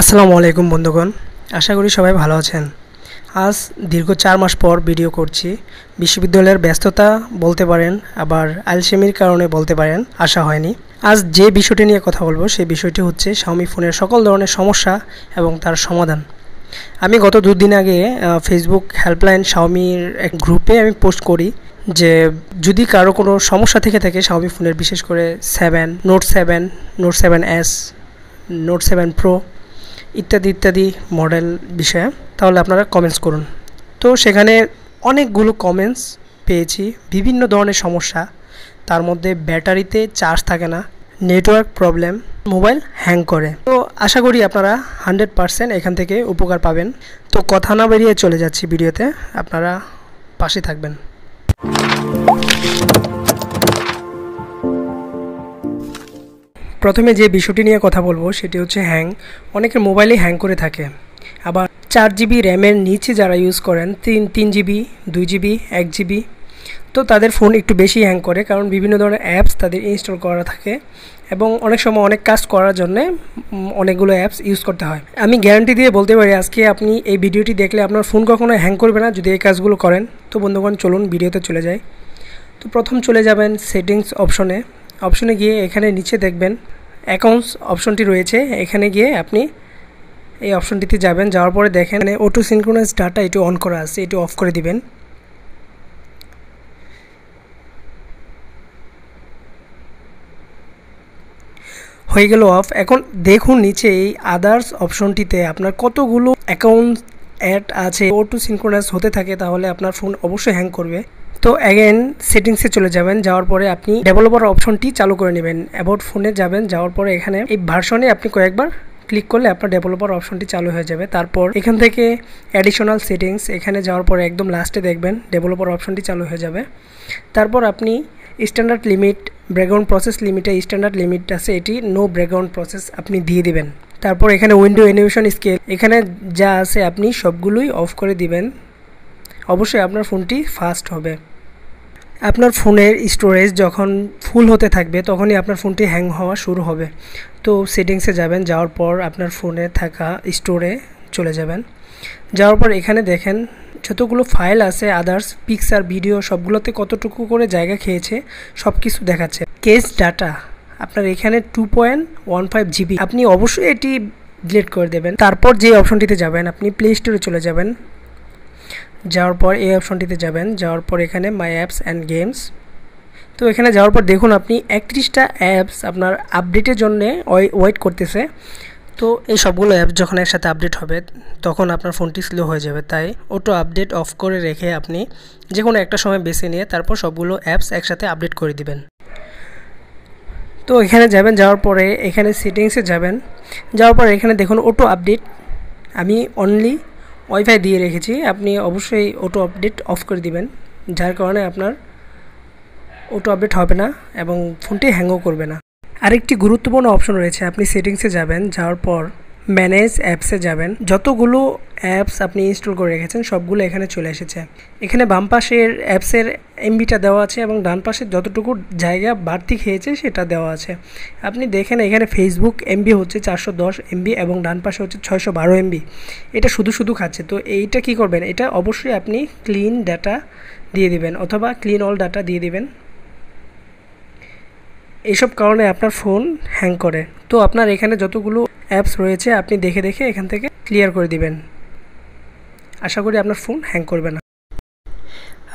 আসসালামু আলাইকুম বন্ধুগণ আশা করি সবাই ভালো আছেন আজ দীর্ঘ চার মাস পর ভিডিও করছি বিশ্ববিদ্যালয়ের ব্যস্ততা বলতে পারেন আবার আলসেমির কারণে বলতে পারেন আশা হয়নি আজ যে বিষয়টি নিয়ে কথা বলবো সেই বিষয়টি হচ্ছে স্বামী ফোনের সকল ধরনের সমস্যা এবং তার সমাধান আমি গত দুদিন আগে ফেসবুক হেল্পলাইন শাওমির এক গ্রুপে আমি পোস্ট করি যে যদি কারো কোনো সমস্যা থেকে থাকে শাওমি ফোনের বিশেষ করে seven note seven note seven S note seven pro ইত্যাদি ইত্যাদি মডেল বিষয়ে তাহলে আপনারা কমেন্টস করুন তো সেখানে অনেকগুলো কমেন্টস পেয়েছি বিভিন্ন ধরনের সমস্যা তার মধ্যে ব্যাটারিতে চার্জ থাকে না নেটওয়ার্ক প্রবলেম মোবাইল হ্যাং করে তো আশা করি আপনারা হান্ড্রেড পারসেন্ট এখান থেকে উপকার পাবেন তো কথা না বেরিয়ে চলে যাচ্ছি ভিডিওতে আপনারা পাশে থাকবেন প্রথমে যে বিষয়টি নিয়ে কথা বলবো সেটি হচ্ছে হ্যাং অনেকের মোবাইলে হ্যাং করে থাকে আবার চার জিবি র্যামের নিচে যারা ইউজ করেন তিন তিন জিবি দুই জিবি এক জিবি তো তাদের ফোন একটু বেশি হ্যাং করে কারণ বিভিন্ন ধরনের অ্যাপস তাদের ইনস্টল করা থাকে এবং অনেক সময় অনেক কাজ করার জন্য অনেকগুলো অ্যাপস ইউজ করতে হয় আমি গ্যারান্টি দিয়ে বলতে পারি আজকে আপনি এই ভিডিওটি দেখলে আপনার ফোন কখনো হ্যাং করবে না যদি এই কাজগুলো করেন তো বন্ধুগণ চলুন ভিডিওতে চলে যায় তো প্রথম চলে যাবেন সেটিংস অপশনে অপশনে গিয়ে এখানে নিচে দেখবেন অ্যাকাউন্টস অপশনটি রয়েছে এখানে গিয়ে আপনি এই অপশনটিতে যাবেন যাওয়ার পরে দেখেন অটো সিনক্রোনাইজ ডাটা এটি অন করা আছে এটি অফ করে দিবেন হয়ে গেল অফ এখন দেখুন নিচে এই আদার্স অপশনটিতে আপনার কতগুলো অ্যাকাউন্ট অ্যাড আছে ও টু সিনক্রোনাইজ হতে থাকে তাহলে আপনার ফোন অবশ্যই হ্যাং করবে তো অ্যাগেন সেটিংসে চলে যাবেন যাওয়ার পরে আপনি ডেভেলপার অপশনটি চালু করে নেবেন অ্যাবাউট ফোনে যাবেন যাওয়ার পরে এখানে এই ভার্সনে আপনি কয়েকবার ক্লিক করলে আপনার ডেভেলপার অপশনটি চালু হয়ে যাবে তারপর এখান থেকে অ্যাডিশনাল সেটিংস এখানে যাওয়ার পরে একদম লাস্টে দেখবেন ডেভেলপার অপশনটি চালু হয়ে যাবে তারপর আপনি স্ট্যান্ডার্ড লিমিট ব্যাকগ্রাউন্ড প্রসেস লিমিটে স্ট্যান্ডার্ড লিমিট আছে এটি নো ব্যাকগ্রাউন্ড প্রসেস আপনি দিয়ে দেবেন তারপর এখানে উইন্ডো অ্যানিমেশন স্কেল এখানে যা আছে আপনি সবগুলোই অফ করে দিবেন অবশ্যই আপনার ফোনটি ফাস্ট হবে আপনার ফোনের স্টোরেজ যখন ফুল হতে থাকবে তখনই আপনার ফোনটি হ্যাং হওয়া শুরু হবে তো সেটিংসে যাবেন যাওয়ার পর আপনার ফোনে থাকা স্টোরে চলে যাবেন যাওয়ার পর এখানে দেখেন যতগুলো ফাইল আছে আদার্স পিকচার ভিডিও সবগুলোতে কতটুকু করে জায়গা খেয়েছে সব কিছু দেখাচ্ছে কেস ডাটা আপনার এখানে two point one five GB আপনি অবশ্যই এটি ডিলিট করে দেবেন তারপর যে অপশনটিতে যাবেন আপনি প্লে স্টোরে চলে যাবেন যাওয়ার পর এই অপশনটিতে যাবেন যাওয়ার পর এখানে মাই অ্যাপস অ্যান্ড গেমস তো এখানে যাওয়ার পর দেখুন আপনি একত্রিশটা অ্যাপস আপনার আপডেটের জন্যে ওয়েট করতেছে তো এই সবগুলো অ্যাপ যখন একসাথে আপডেট হবে তখন আপনার ফোনটি স্লো হয়ে যাবে তাই ওটো আপডেট অফ করে রেখে আপনি যে কোনো একটা সময় বেছে নিয়ে তারপর সবগুলো অ্যাপস একসাথে আপডেট করে দিবেন তো এখানে যাবেন যাওয়ার পরে এখানে সেটিংসে যাবেন যাওয়ার পর এখানে দেখুন ওটো আপডেট আমি অনলি ওয়াইফাই দিয়ে রেখেছি আপনি অবশ্যই অটো আপডেট অফ করে দিবেন যার কারণে আপনার অটো আপডেট হবে না এবং ফোনটি হ্যাংও করবে না আরেকটি গুরুত্বপূর্ণ অপশন রয়েছে আপনি সেটিংসে যাবেন যাওয়ার পর ম্যানেজ অ্যাপসে যাবেন যতগুলো অ্যাপস আপনি ইনস্টল করে রেখেছেন সবগুলো এখানে চলে এসেছে এখানে বাম পাশের অ্যাপসের এমবিটা দেওয়া আছে এবং ডান পাশে যতটুকু জায়গা বাড়তি খেয়েছে সেটা দেওয়া আছে আপনি দেখেন এখানে ফেসবুক এমবি হচ্ছে চারশো দশ এমবি এবং ডান পাশে হচ্ছে ছয়শো বারো এমবি এটা শুধু শুধু খাচ্ছে তো এইটা কি করবেন এটা অবশ্যই আপনি ক্লিন ডাটা দিয়ে দিবেন অথবা ক্লিন অল ডাটা দিয়ে দিবেন এইসব কারণে আপনার ফোন হ্যাং করে তো আপনার এখানে যতগুলো অ্যাপস রয়েছে আপনি দেখে দেখে এখান থেকে ক্লিয়ার করে দিবেন আশা করি আপনার ফোন হ্যাং করবে না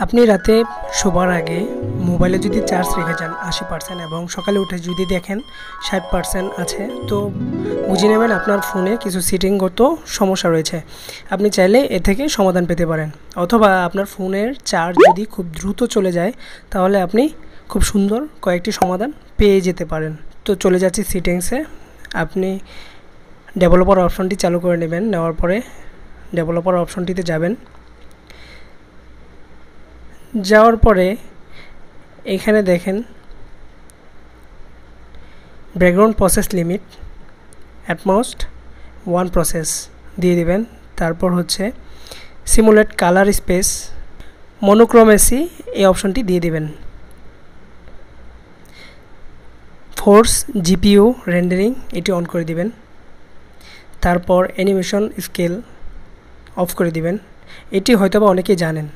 আপনি রাতে শোবার আগে মোবাইলে যদি চার্জ রেখে যান আশি পার্সেন্ট এবং সকালে উঠে যদি দেখেন ষাট পার্সেন্ট আছে তো বুঝে নেবেন আপনার ফোনে কিছু সিটিংগত সমস্যা রয়েছে আপনি চাইলে এ থেকে সমাধান পেতে পারেন অথবা আপনার ফোনের চার্জ যদি খুব দ্রুত চলে যায় তাহলে আপনি খুব সুন্দর কয়েকটি সমাধান পেয়ে যেতে পারেন তো চলে যাচ্ছি সিটিংসে আপনি ডেভেলপার অপশনটি চালু করে নেবেন নেওয়ার পরে ডেভেলপার অপশনটিতে যাবেন যাওয়ার পরে এখানে দেখেন background process limit at most one process দিয়ে দিবেন তারপর হচ্ছে সিমুলেট কালার স্পেস মনোক্রোমেসি এই অপশনটি দিয়ে দিবেন ফোর্স জিপিও রেন্ডারিং এটি অন করে দিবেন তারপর অ্যানিমেশন স্কেল অফ করে দিবেন এটি হয়তোবা অনেকেই জানেন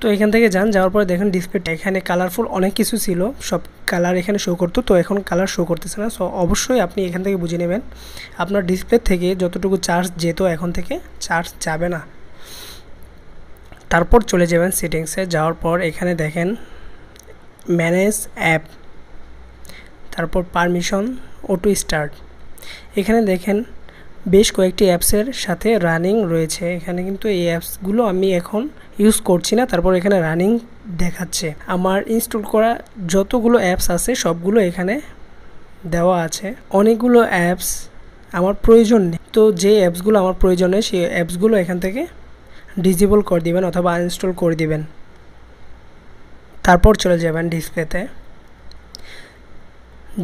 তো এখান থেকে যান যাওয়ার পরে দেখেন ডিসপ্লেটা এখানে কালারফুল অনেক কিছু ছিল সব কালার এখানে শো করতো তো এখন কালার শো করতেছে না সো অবশ্যই আপনি এখান থেকে বুঝে নেবেন আপনার ডিসপ্লে থেকে যতটুকু চার্জ যেত এখন থেকে চার্জ যাবে না তারপর চলে যাবেন সেটিংসে যাওয়ার পর এখানে দেখেন ম্যানেজ অ্যাপ তারপর পারমিশন ও টু স্টার্ট এখানে দেখেন বেশ কয়েকটি অ্যাপসের সাথে রানিং রয়েছে এখানে কিন্তু এই অ্যাপসগুলো আমি এখন ইউজ করছি না তারপর এখানে রানিং দেখাচ্ছে আমার ইনস্টল করা যতগুলো অ্যাপস আছে সবগুলো এখানে দেওয়া আছে অনেকগুলো অ্যাপস আমার প্রয়োজন নেই তো যে অ্যাপসগুলো আমার প্রয়োজন নেই সেই অ্যাপসগুলো এখান থেকে ডিজেবল করে দিবেন অথবা আনইনস্টল করে দিবেন তারপর চলে যাবেন ডিসপ্লেতে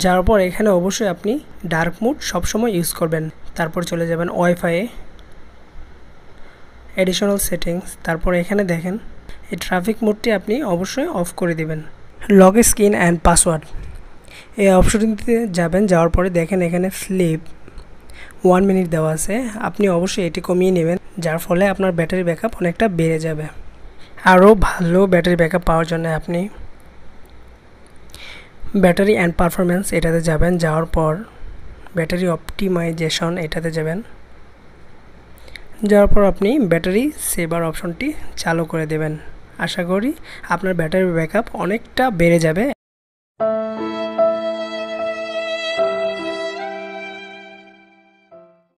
যার পর এখানে অবশ্যই আপনি ডার্ক মুড সবসময় ইউজ করবেন তারপর চলে যাবেন ওয়াইফাইয়ে অ্যাডিশনাল সেটিংস তারপর এখানে দেখেন এই ট্রাফিক মোডটি আপনি অবশ্যই অফ করে দেবেন লগ স্ক্রিন অ্যান্ড পাসওয়ার্ড এই অপশনটিতে যাবেন যাওয়ার পরে দেখেন এখানে স্লিপ ওয়ান মিনিট দেওয়া আছে আপনি অবশ্যই এটি কমিয়ে নেবেন যার ফলে আপনার ব্যাটারি ব্যাকআপ অনেকটা বেড়ে যাবে আরও ভালো ব্যাটারি ব্যাকআপ পাওয়ার জন্য আপনি ব্যাটারি অ্যান্ড পারফরমেন্স এটাতে যাবেন যাওয়ার পর ব্যাটারি অপটিমাইজেশন এটাতে যাবেন যাওয়ার পর আপনি ব্যাটারি সেভার অপশনটি চালু করে দেবেন আশা করি আপনার ব্যাটারি ব্যাকআপ অনেকটা বেড়ে যাবে